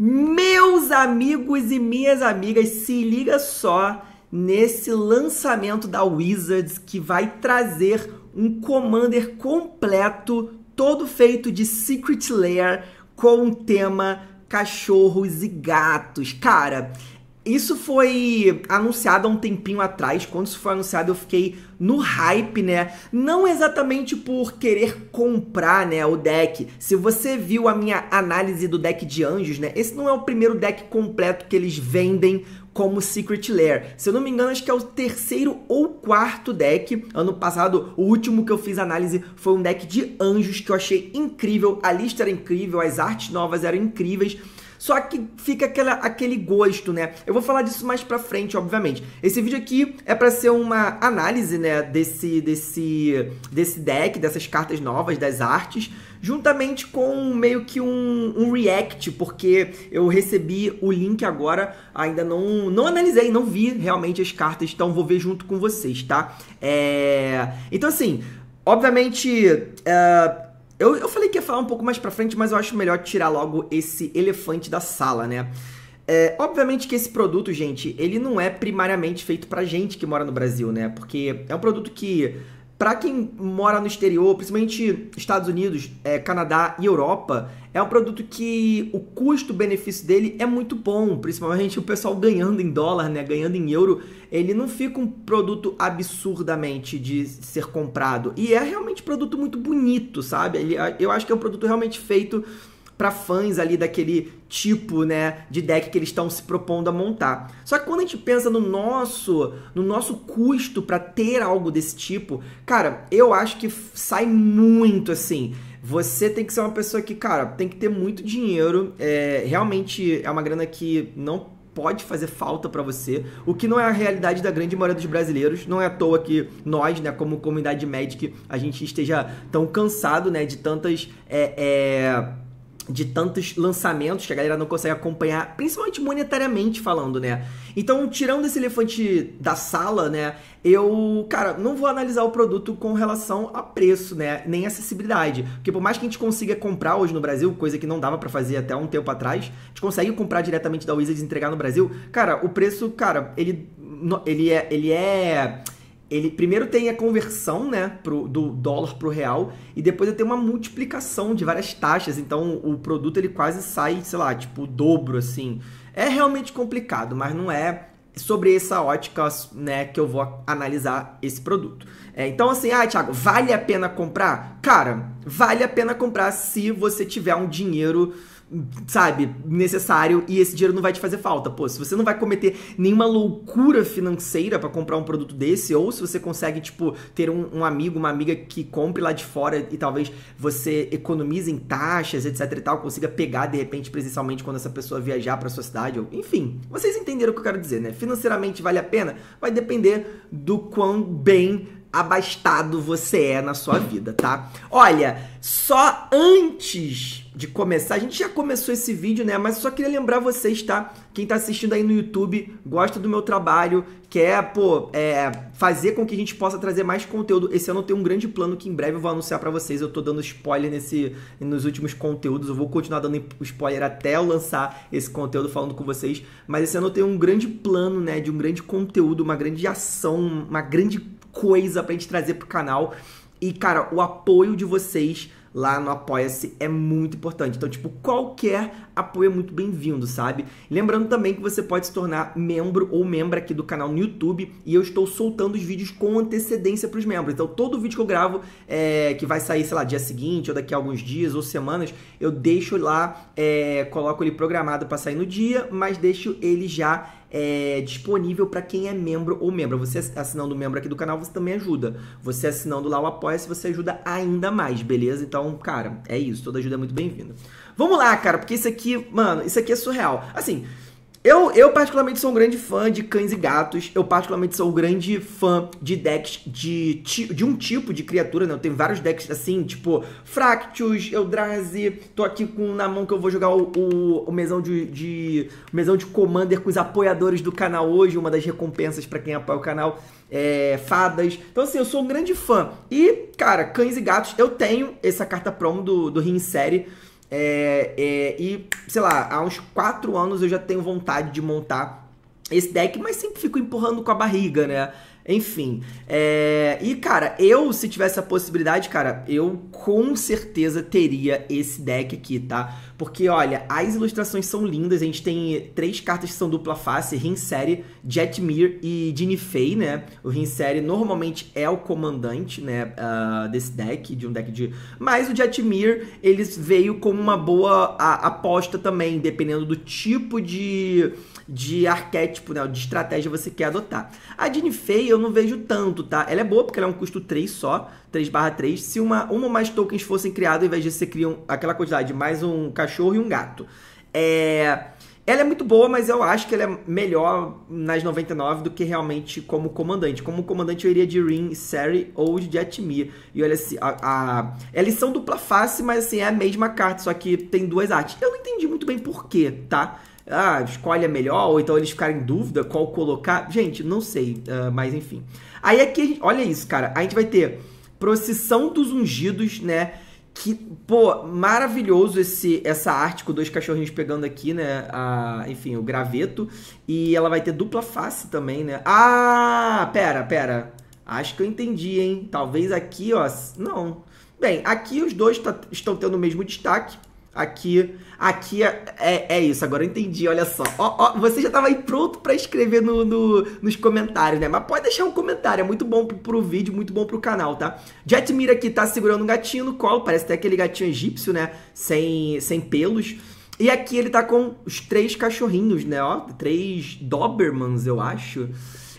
Meus amigos e minhas amigas, se liga só nesse lançamento da Wizards que vai trazer um Commander completo, todo feito de Secret Lair com o tema cachorros e gatos. Cara, isso foi anunciado há um tempinho atrás. Quando isso foi anunciado, eu fiquei no hype, né? Não exatamente por querer comprar, né, o deck. Se você viu a minha análise do deck de anjos, né? Esse não é o primeiro deck completo que eles vendem como Secret Lair. Se eu não me engano, acho que é o terceiro ou quarto deck. Ano passado, o último que eu fiz análise foi um deck de anjos que eu achei incrível. A lista era incrível, as artes novas eram incríveis. Só que fica aquela, aquele gosto, né? Eu vou falar disso mais pra frente, obviamente. Esse vídeo aqui é para ser uma análise, né, desse, desse, desse deck, dessas cartas novas, das artes, juntamente com meio que um, um react, porque eu recebi o link agora, ainda não, não analisei, não vi realmente as cartas, então vou ver junto com vocês, tá? É... Então, assim, obviamente... É, eu, eu falei que ia falar um pouco mais pra frente, mas eu acho melhor tirar logo esse elefante da sala, né? É, obviamente que esse produto, gente, ele não é primariamente feito pra gente que mora no Brasil, né? Porque é um produto que para quem mora no exterior, principalmente Estados Unidos, é, Canadá e Europa, é um produto que o custo-benefício dele é muito bom, principalmente o pessoal ganhando em dólar, né, ganhando em euro, ele não fica um produto absurdamente de ser comprado. E é realmente um produto muito bonito, sabe? eu acho que é um produto realmente feito para fãs ali daquele tipo, né, de deck que eles estão se propondo a montar. Só que quando a gente pensa no nosso, no nosso custo para ter algo desse tipo, cara, eu acho que sai muito assim. Você tem que ser uma pessoa que, cara, tem que ter muito dinheiro. É, realmente é uma grana que não pode fazer falta para você, o que não é a realidade da grande maioria dos brasileiros. Não é à toa que nós, né, como comunidade Magic, a gente esteja tão cansado, né, de tantas é, é de tantos lançamentos que a galera não consegue acompanhar, principalmente monetariamente falando, né? Então, tirando esse elefante da sala, né? Eu, cara, não vou analisar o produto com relação a preço, né? Nem acessibilidade. Porque por mais que a gente consiga comprar hoje no Brasil, coisa que não dava para fazer até um tempo atrás, a gente consegue comprar diretamente da Wizards e entregar no Brasil. Cara, o preço, cara, ele, ele é. Ele é ele primeiro tem a conversão né, pro, do dólar para o real e depois tem uma multiplicação de várias taxas. Então o produto ele quase sai, sei lá, tipo o dobro assim. É realmente complicado, mas não é sobre essa ótica né, que eu vou analisar esse produto. É, então assim, ah, Thiago, vale a pena comprar? Cara, vale a pena comprar se você tiver um dinheiro sabe, necessário e esse dinheiro não vai te fazer falta. Pô, se você não vai cometer nenhuma loucura financeira para comprar um produto desse, ou se você consegue, tipo, ter um, um, amigo, uma amiga que compre lá de fora e talvez você economize em taxas, etc e tal, consiga pegar de repente presencialmente quando essa pessoa viajar para sua cidade, ou enfim. Vocês entenderam o que eu quero dizer, né? Financeiramente vale a pena? Vai depender do quão bem abastado você é na sua vida, tá? Olha, só antes de começar, a gente já começou esse vídeo, né? Mas só queria lembrar vocês, tá? Quem tá assistindo aí no YouTube, gosta do meu trabalho, quer, pô, é, fazer com que a gente possa trazer mais conteúdo. Esse ano tem um grande plano que em breve eu vou anunciar para vocês. Eu tô dando spoiler nesse, nos últimos conteúdos. Eu vou continuar dando spoiler até eu lançar esse conteúdo falando com vocês. Mas esse ano tem um grande plano, né? De um grande conteúdo, uma grande ação, uma grande coisa pra gente trazer pro canal. E, cara, o apoio de vocês lá no Apoia-se é muito importante. Então, tipo, qualquer apoio é muito bem-vindo, sabe? Lembrando também que você pode se tornar membro ou membra aqui do canal no YouTube e eu estou soltando os vídeos com antecedência para os membros. Então, todo vídeo que eu gravo, é, que vai sair, sei lá, dia seguinte ou daqui a alguns dias ou semanas, eu deixo lá, é, coloco ele programado para sair no dia, mas deixo ele já é, disponível para quem é membro ou membro. Você assinando membro aqui do canal, você também ajuda. Você assinando lá o Apoia-se, você ajuda ainda mais, beleza? Então, cara, é isso. Toda ajuda é muito bem-vinda. Vamos lá, cara, porque isso aqui, mano, isso aqui é surreal. Assim, eu, eu particularmente sou um grande fã de cães e gatos. Eu particularmente sou um grande fã de decks de, de um tipo de criatura, né? Eu tenho vários decks assim, tipo Fractus, Eldrazi. Tô aqui com na mão que eu vou jogar o, o, o mesão de, de mesão de Commander com os apoiadores do canal hoje, uma das recompensas para quem apoia o canal. É, fadas. Então, assim, eu sou um grande fã. E, cara, cães e gatos, eu tenho essa carta promo do, do Rim Série. É, é, e, sei lá, há uns 4 anos eu já tenho vontade de montar esse deck, mas sempre fico empurrando com a barriga, né? Enfim. É... E, cara, eu, se tivesse a possibilidade, cara, eu com certeza teria esse deck aqui, tá? Porque, olha, as ilustrações são lindas. A gente tem três cartas que são dupla face: Rinseri, Jetmir e Jinifei, né? O Rinseri normalmente é o comandante, né? Uh, desse deck, de um deck de. Mas o Jetmir, ele veio como uma boa a, aposta também, dependendo do tipo de de arquétipo, né? De estratégia você quer adotar. A Jinfei eu não vejo tanto, tá? Ela é boa porque ela é um custo 3 só. 3/3, se uma, uma ou mais tokens fossem criados, ao invés de você criar um, aquela quantidade, mais um cachorro e um gato. É, ela é muito boa, mas eu acho que ela é melhor nas 99 do que realmente como comandante. Como comandante, eu iria de Rin, Sari ou de Jetmir. E olha assim, a, a, eles é são dupla face, mas assim, é a mesma carta, só que tem duas artes. Eu não entendi muito bem por quê tá? ah, escolhe a melhor, ou então eles ficarem em dúvida qual colocar. Gente, não sei, uh, mas enfim. Aí aqui, gente, olha isso, cara. A gente vai ter Procissão dos Ungidos, né? Que, pô, maravilhoso esse, essa arte com dois cachorrinhos pegando aqui, né? A, enfim, o graveto. E ela vai ter dupla face também, né? Ah, pera, pera. Acho que eu entendi, hein? Talvez aqui, ó. Não. Bem, aqui os dois tá, estão tendo o mesmo destaque. Aqui, aqui é, é, é isso. Agora eu entendi, olha só. Ó, ó, você já tava aí pronto para escrever no, no, nos comentários, né? Mas pode deixar um comentário, é muito bom pro, pro vídeo, muito bom pro canal, tá? Jetmir aqui tá segurando um gatinho no colo, parece até aquele gatinho egípcio, né? Sem, sem pelos. E aqui ele tá com os três cachorrinhos, né? Ó, três Dobermans, eu acho.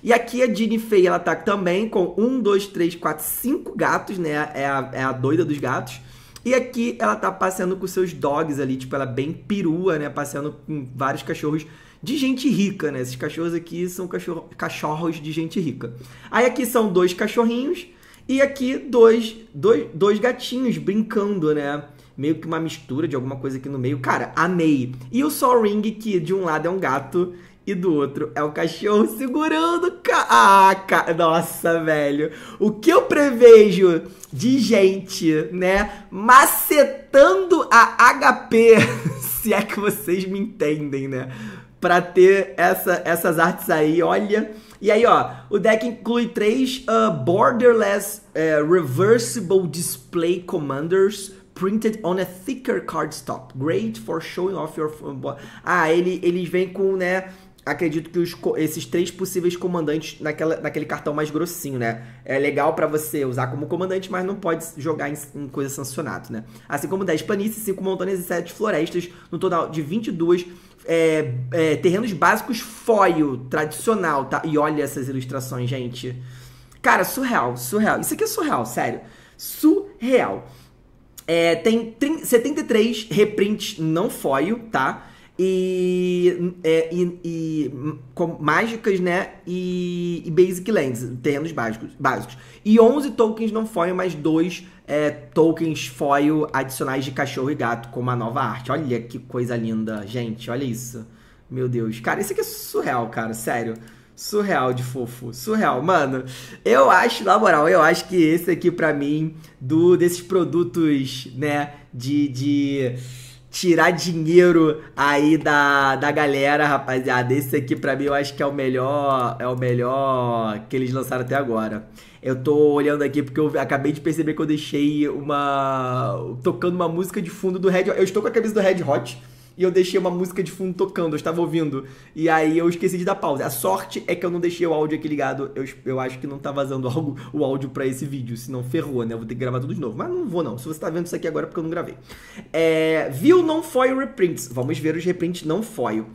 E aqui a Dini Faye, ela tá também com um, dois, três, quatro, cinco gatos, né? É a, é a doida dos gatos. E aqui ela tá passeando com seus dogs ali, tipo, ela é bem perua, né? Passeando com vários cachorros de gente rica, né? Esses cachorros aqui são cachorro, cachorros de gente rica. Aí aqui são dois cachorrinhos e aqui dois, dois, dois gatinhos brincando, né? Meio que uma mistura de alguma coisa aqui no meio. Cara, amei. E o Sol Ring, que de um lado é um gato e do outro é o cachorro segurando ca... Ah, ca... nossa, velho. O que eu prevejo de gente, né, macetando a HP, se é que vocês me entendem, né, para ter essa, essas artes aí, olha. E aí, ó, o deck inclui três uh, borderless uh, reversible display commanders printed on a thicker cardstock. Great for showing off your. Ah, ele, eles vem com, né? acredito que os, esses três possíveis comandantes naquela, naquele cartão mais grossinho, né? É legal para você usar como comandante, mas não pode jogar em, em coisa sancionada, né? Assim como 10 planícies, 5 montanhas e 7 florestas, no total de 22 é, é, terrenos básicos foil, tradicional, tá? E olha essas ilustrações, gente. Cara, surreal, surreal. Isso aqui é surreal, sério. Surreal. É, tem 73 reprints não foil, tá? e, é, e, e com, mágicas, né? E, e, basic lands, terrenos básicos, básicos. E 11 tokens não foil, mais dois é, tokens foil adicionais de cachorro e gato, com uma nova arte. Olha que coisa linda, gente, olha isso. Meu Deus, cara, isso aqui é surreal, cara, sério. Surreal de fofo, surreal. Mano, eu acho, na moral, eu acho que esse aqui, pra mim, do desses produtos, né, de... de tirar dinheiro aí da, da galera, rapaziada. Esse aqui para mim eu acho que é o melhor, é o melhor que eles lançaram até agora. Eu tô olhando aqui porque eu acabei de perceber que eu deixei uma tocando uma música de fundo do Red. Eu estou com a camisa do Red Hot e eu deixei uma música de fundo tocando, eu estava ouvindo. E aí eu esqueci de dar pausa. A sorte é que eu não deixei o áudio aqui ligado. Eu, eu acho que não tá vazando algo, o áudio para esse vídeo, senão ferrou, né? Eu vou ter que gravar tudo de novo. Mas não vou não. Se você tá vendo isso aqui agora é porque eu não gravei. É, viu não foi o reprints. Vamos ver os reprints não foi.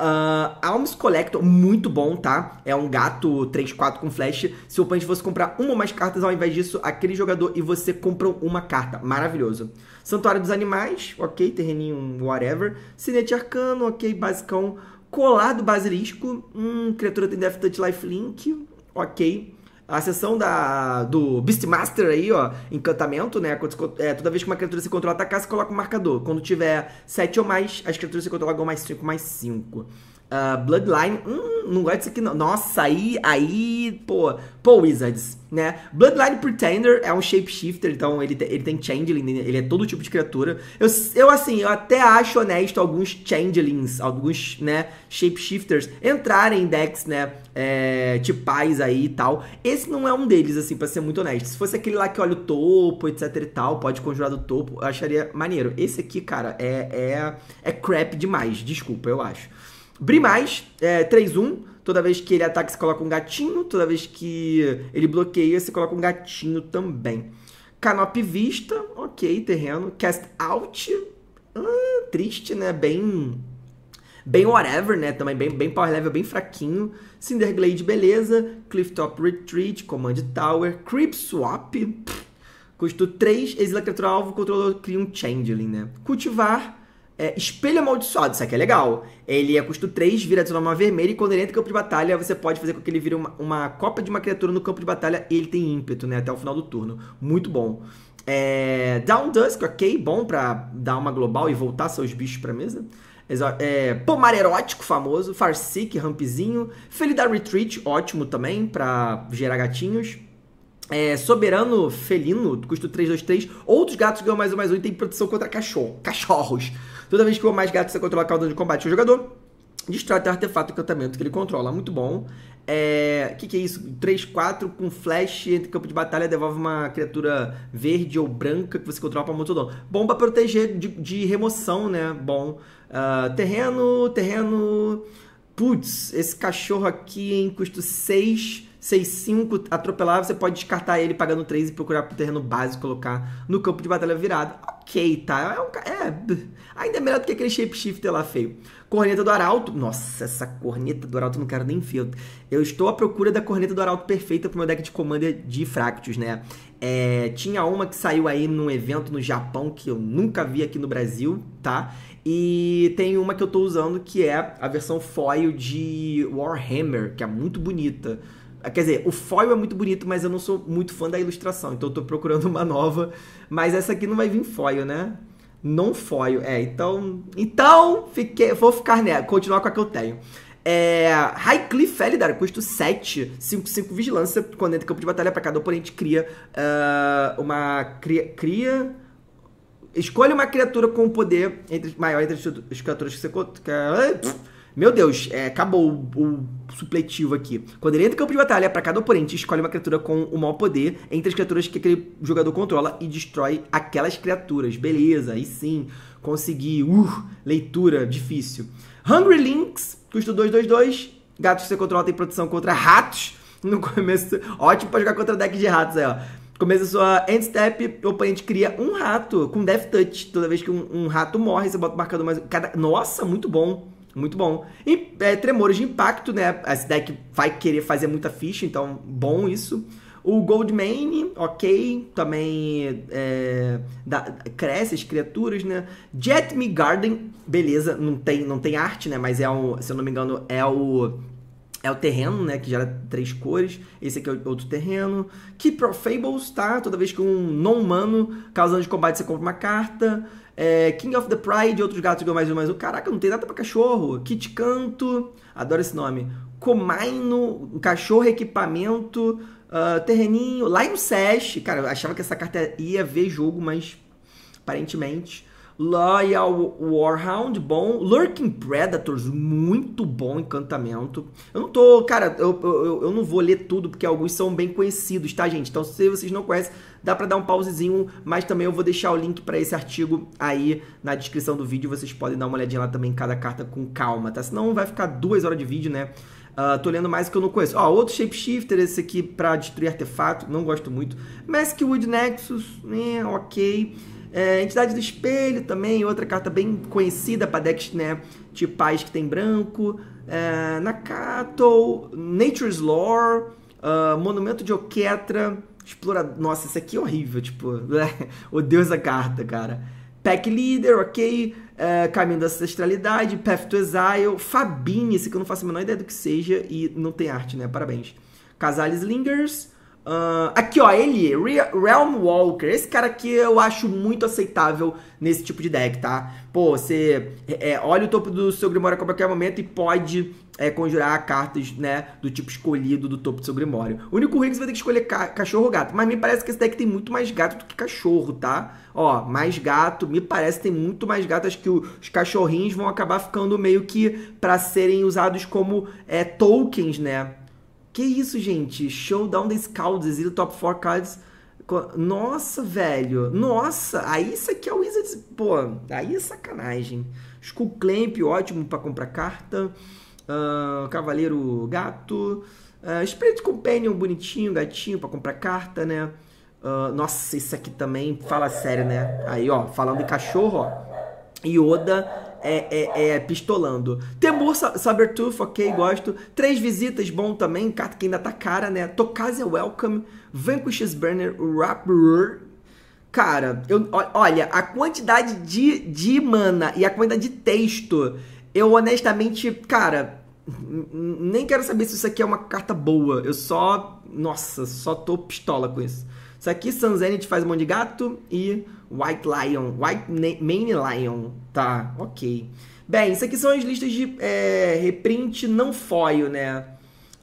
Uh, Alms Collector, muito bom, tá? É um gato 3-4 com flash. Se o oponente fosse comprar uma ou mais cartas, ao invés disso, aquele jogador e você compram uma carta. Maravilhoso. Santuário dos Animais, ok, terreninho, whatever. Cinete Arcano, ok, basicão. Colar do Basilisco, hum, criatura tem Death Touch Lifelink, ok a sessão da, do Beastmaster aí, ó, encantamento, né? É, toda vez que uma criatura se controla atacar, você coloca um marcador. Quando tiver 7 ou mais, as criaturas se controlam mais 5 mais 5. Uh, Bloodline, hum, não gosto disso aqui não. Nossa, aí, aí, pô. Pô, Wizards, né? Bloodline Pretender é um shapeshifter, então ele, te, ele tem changeling, né? ele é todo tipo de criatura. Eu, eu, assim, eu até acho honesto alguns changelings, alguns, né, shapeshifters entrarem em decks, né, é, tipais aí e tal. Esse não é um deles, assim, pra ser muito honesto. Se fosse aquele lá que olha o topo, etc e tal, pode conjurar do topo, eu acharia maneiro. Esse aqui, cara, é, é, é crap demais, desculpa, eu acho. Brimais, é, 3-1. Toda vez que ele ataca, você coloca um gatinho. Toda vez que ele bloqueia, você coloca um gatinho também. Canop Vista, ok, terreno. Cast Out, ah, triste, né? Bem. Bem whatever, né? Também bem, bem power level, bem fraquinho. Cinderglade, beleza. Clifftop Retreat, Command Tower. Creep Swap, pff, custo 3. Exila criatura alvo, controlador cria um Changeling, né? Cultivar, é, espelho amaldiçoado, isso aqui é legal. Ele é custo 3, vira de uma vermelha, e quando ele entra no campo de batalha, você pode fazer com que ele vire uma, uma cópia de uma criatura no campo de batalha e ele tem ímpeto, né? Até o final do turno. Muito bom. É, Down Dusk, ok, bom pra dar uma global e voltar seus bichos pra mesa. É, Pomar Erótico, famoso. Farsic, Rampzinho. Felida Retreat, ótimo também, pra gerar gatinhos. É, soberano Felino, custo 3. Outros gatos ganham mais ou mais um e tem proteção contra cachorro, cachorros. Toda vez que o mais gato você controla a cauda de combate o jogador, destrói o artefato e encantamento que ele controla. Muito bom. É... que, que é isso? 3, 4 com flash entre campo de batalha devolve uma criatura verde ou branca que você controla para Motodon. Bom para proteger de, de, remoção, né? Bom. Uh, terreno, terreno. Putz, esse cachorro aqui em custo 6 6-5, atropelar, você pode descartar ele pagando 3 e procurar pro terreno base colocar no campo de batalha virado. Ok, tá? É, um, é ainda é melhor do que aquele shapeshifter lá feio. Corneta do Arauto. Nossa, essa corneta do Arauto eu não quero nem ver Eu estou à procura da corneta do Arauto perfeita pro meu deck de comando de Fractus, né? É, tinha uma que saiu aí num evento no Japão que eu nunca vi aqui no Brasil, tá? E tem uma que eu tô usando que é a versão foil de Warhammer, que é muito bonita. É, quer dizer, o foil é muito bonito, mas eu não sou muito fã da ilustração, então eu tô procurando uma nova. Mas essa aqui não vai vir foil, né? Não foil, é. Então, então fiquei, vou ficar né, continuar com a que eu tenho. É, Cliff Felidar, custo 7, 5, 5 vigilância, quando entra em campo de batalha para cada oponente cria uh, uma cria, cria escolha uma criatura com poder entre, maior entre as, as criaturas que você meu Deus, é, acabou o, o, supletivo aqui. Quando ele entra no campo de batalha, para cada oponente, escolhe uma criatura com o maior poder entre as criaturas que aquele jogador controla e destrói aquelas criaturas. Beleza, aí sim, consegui. Uh, leitura, difícil. Hungry Links, custa 222. Gatos que você controla tem proteção contra ratos. No começo, ótimo para jogar contra deck de ratos aí, ó. Começa sua end step, o oponente cria um rato com death touch. Toda vez que um, um rato morre, você bota o marcador mais. Cada... Nossa, muito bom. Muito bom. E é, tremores de impacto, né? Esse deck vai querer fazer muita ficha, então bom isso. O Goldmane, ok, também é, cresce as criaturas, né? Jet Me Garden, beleza, não tem, não tem arte, né? Mas é o, se eu não me engano, é o é o terreno, né? Que gera três cores. Esse aqui é outro terreno. Keep of Fables, tá? Toda vez que um não-humano causando de combate, você compra uma carta. É, King of the Pride outros gatos ganham mais mais, o Caraca, não tem nada para cachorro. Kit Canto, adoro esse nome. Comaino, cachorro, equipamento, uh, terreninho. Lion Sash, cara, eu achava que essa carta ia ver jogo, mas aparentemente Loyal Warhound, bom. Lurking Predators, muito bom encantamento. Eu não tô, cara, eu, eu, eu, não vou ler tudo porque alguns são bem conhecidos, tá, gente? Então, se vocês não conhecem, dá para dar um pausezinho, mas também eu vou deixar o link para esse artigo aí na descrição do vídeo. Vocês podem dar uma olhadinha lá também, cada carta com calma, tá? Senão vai ficar duas horas de vídeo, né? Uh, tô lendo mais que eu não conheço. Ó, outro Shapeshifter, esse aqui pra destruir artefato, não gosto muito. Maskwood Nexus, né, ok. É, Entidade do Espelho também, outra carta bem conhecida para decks né, de pais que tem branco. É, Nakato, Nature's Lore, uh, Monumento de Oketra, Explorador. Nossa, isso aqui é horrível, tipo, é, odeio essa carta, cara. Pack Leader, ok. É, Caminho da Ancestralidade, Path to Exile, Fabine, esse que eu não faço a menor ideia do que seja e não tem arte, né? Parabéns. Casales Lingers, Uh, aqui, ó, ele, Realm Walker. Esse cara aqui eu acho muito aceitável nesse tipo de deck, tá? Pô, você é, é, olha o topo do seu Grimório a qualquer momento e pode é, conjurar cartas, né, do tipo escolhido do topo do seu Grimório. O único ruim é que você vai ter que escolher ca cachorro ou gato. Mas me parece que esse deck tem muito mais gato do que cachorro, tá? Ó, mais gato, me parece tem muito mais gato. Acho que os cachorrinhos vão acabar ficando meio que para serem usados como é, tokens, né? Que isso, gente? Showdown the Scouts, Exílio Top 4 Cards. Nossa, velho. Nossa, aí isso aqui é o Wizards. Pô, aí é sacanagem. Skull Clamp, ótimo para comprar carta. Uh, Cavaleiro Gato. Uh, Spirit Companion, bonitinho, gatinho para comprar carta, né? Uh, nossa, isso aqui também. Fala sério, né? Aí, ó, falando em cachorro, ó. Yoda é, é, é, pistolando. Temur Sabertooth, ok, gosto. Três visitas, bom também. Carta que ainda tá cara, né? Tokazia é Welcome, Vanquish Burner, Rapper. Cara, eu, olha, a quantidade de, de mana e a quantidade de texto, eu honestamente, cara, nem quero saber se isso aqui é uma carta boa. Eu só. Nossa, só tô pistola com isso. Isso aqui, Sun Zenith faz mão de gato e White Lion, White Main Lion, tá, ok. Bem, isso aqui são as listas de é, reprint não foil, né?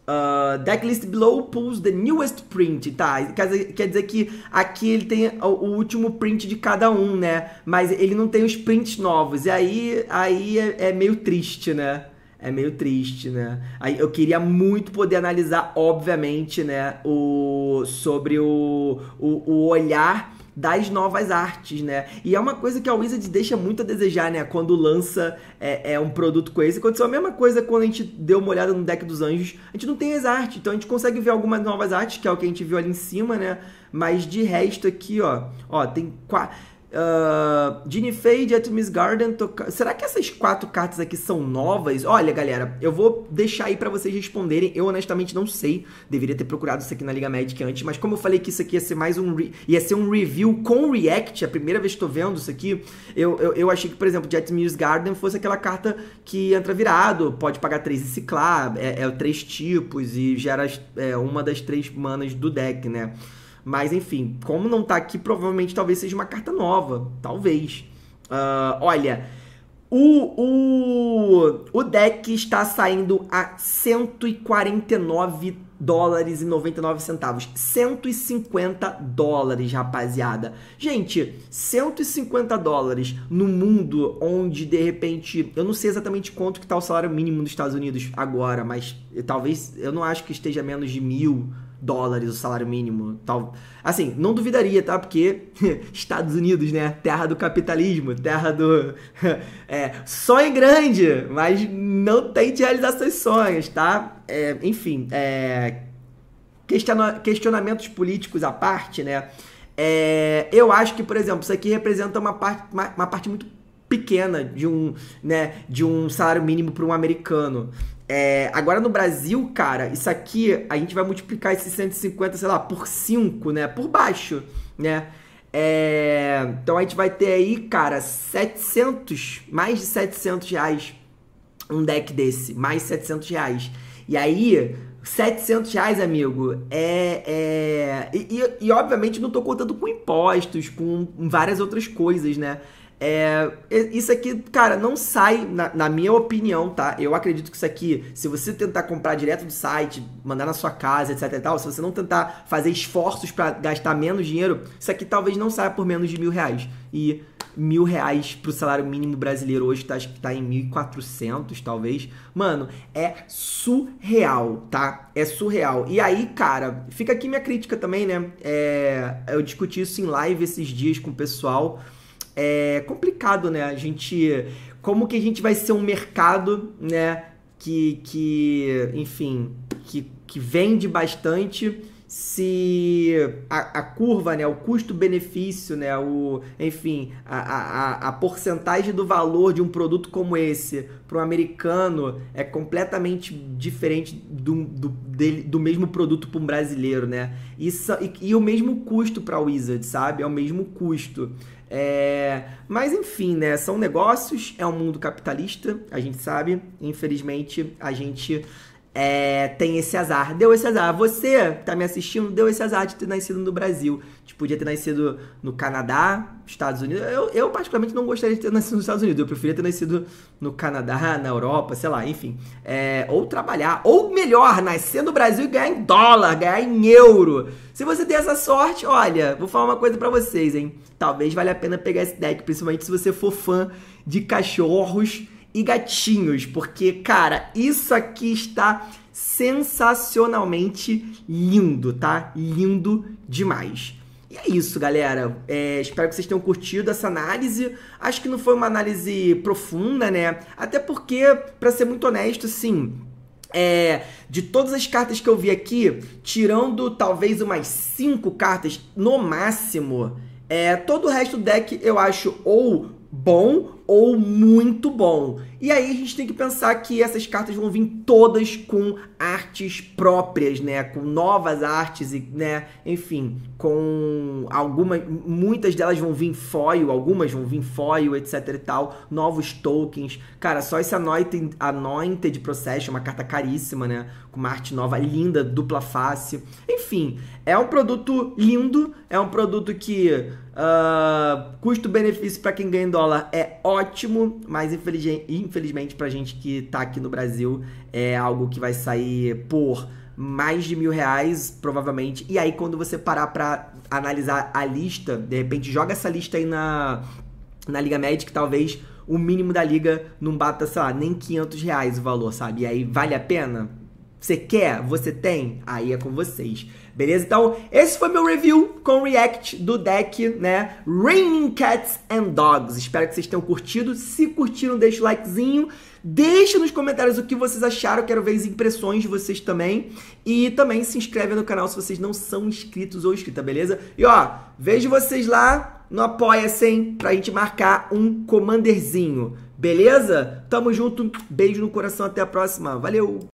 Uh, decklist below pulls the newest print, tá? Quer dizer que aqui ele tem o último print de cada um, né? Mas ele não tem os prints novos. E aí, aí é, é meio triste, né? é meio triste, né? Aí eu queria muito poder analisar, obviamente, né, o sobre o, o, o olhar das novas artes, né? E é uma coisa que a Wizard deixa muito a desejar, né? Quando lança é, é, um produto com esse. Aconteceu a mesma coisa quando a gente deu uma olhada no deck dos anjos. A gente não tem as artes, então a gente consegue ver algumas novas artes, que é o que a gente viu ali em cima, né? Mas de resto aqui, ó, ó, tem quatro Uh, Ginny Fade at Garden. Toca... Será que essas quatro cartas aqui são novas? Olha, galera, eu vou deixar aí para vocês responderem. Eu honestamente não sei. Deveria ter procurado isso aqui na Liga Magic antes, mas como eu falei que isso aqui ia ser mais um re... ia ser um review com React, a primeira vez que estou vendo isso aqui, eu, eu, eu, achei que, por exemplo, Jet Miss Garden fosse aquela carta que entra virado, pode pagar três e ciclar, é, é três tipos e gera é, uma das três manas do deck, né? Mas enfim, como não tá aqui, provavelmente talvez seja uma carta nova. Talvez. Uh, olha, o, o, o deck está saindo a 149 dólares e 99 centavos. 150 dólares, rapaziada. Gente, 150 dólares no mundo onde de repente, eu não sei exatamente quanto que tá o salário mínimo nos Estados Unidos agora, mas talvez eu não acho que esteja menos de mil dólares o salário mínimo, tal. Assim, não duvidaria, tá? Porque Estados Unidos, né? Terra do capitalismo, terra do é, sonho grande, mas não tem de realizar seus sonhos, tá? É, enfim, é, questionamentos políticos à parte, né? É, eu acho que, por exemplo, isso aqui representa uma parte, uma, uma parte muito pequena de um, né, de um salário mínimo para um americano. É, agora no Brasil, cara, isso aqui a gente vai multiplicar esses 150, sei lá, por 5, né? Por baixo, né? É, então a gente vai ter aí, cara, 700, mais de 700 reais um deck desse, mais 700 reais. E aí, 700 reais, amigo, é. é e, e, e obviamente não tô contando com impostos, com várias outras coisas, né? É, isso aqui, cara, não sai, na, na, minha opinião, tá? Eu acredito que isso aqui, se você tentar comprar direto do site, mandar na sua casa, etc e tal, se você não tentar fazer esforços para gastar menos dinheiro, isso aqui talvez não saia por menos de mil reais. E mil reais pro salário mínimo brasileiro hoje, tá, acho que tá em 1.400, talvez. Mano, é surreal, tá? É surreal. E aí, cara, fica aqui minha crítica também, né? É, eu discuti isso em live esses dias com o pessoal é complicado, né? A gente. Como que a gente vai ser um mercado, né? Que, que enfim, que, que vende bastante se a, a, curva, né, o custo-benefício, né, o, enfim, a, a, a, porcentagem do valor de um produto como esse para um americano é completamente diferente do, do, dele, do mesmo produto para um brasileiro, né? Isso, e, e o mesmo custo para o Wizard, sabe? É o mesmo custo. É, mas enfim, né? São negócios, é um mundo capitalista, a gente sabe. Infelizmente, a gente é, tem esse azar. Deu esse azar. Você que tá me assistindo, deu esse azar de ter nascido no Brasil. Te tipo, podia ter nascido no Canadá, Estados Unidos. Eu, eu, particularmente, não gostaria de ter nascido nos Estados Unidos. Eu preferia ter nascido no Canadá, na Europa, sei lá, enfim. É, ou trabalhar. Ou melhor, nascer no Brasil e ganhar em dólar, ganhar em euro. Se você tem essa sorte, olha, vou falar uma coisa para vocês, hein? Talvez valha a pena pegar esse deck, principalmente se você for fã de cachorros e gatinhos, porque, cara, isso aqui está sensacionalmente lindo, tá? Lindo demais. E é isso, galera. É, espero que vocês tenham curtido essa análise. Acho que não foi uma análise profunda, né? Até porque, para ser muito honesto, sim. É, de todas as cartas que eu vi aqui, tirando talvez umas 5 cartas no máximo, é, todo o resto do deck eu acho ou bom ou muito bom. E aí a gente tem que pensar que essas cartas vão vir todas com artes próprias, né? Com novas artes e, né? Enfim, com algumas, muitas delas vão vir foil, algumas vão vir foil, etc e tal, novos tokens. Cara, só esse Anointed, Anointed Procession, uma carta caríssima, né? Com uma arte nova linda, dupla face. Enfim, é um produto lindo, é um produto que uh, custo-benefício para quem ganha em dólar é ótimo ótimo, mas infelizmente pra gente que tá aqui no Brasil é algo que vai sair por mais de mil reais, provavelmente. E aí, quando você parar pra analisar a lista, de repente joga essa lista aí na, na Liga Magic, talvez o mínimo da liga não bata, sei lá, nem 500 reais o valor, sabe? E aí, vale a pena? Você quer? Você tem? Aí é com vocês. Beleza? Então, esse foi meu review com react do deck, né? Raining Cats and Dogs. Espero que vocês tenham curtido. Se curtiram, deixa o likezinho. Deixa nos comentários o que vocês acharam, quero ver as impressões de vocês também. E também se inscreve no canal se vocês não são inscritos ou inscrita, beleza? E ó, vejo vocês lá no Apoia-se, hein? Pra gente marcar um commanderzinho, beleza? Tamo junto, beijo no coração, até a próxima, valeu!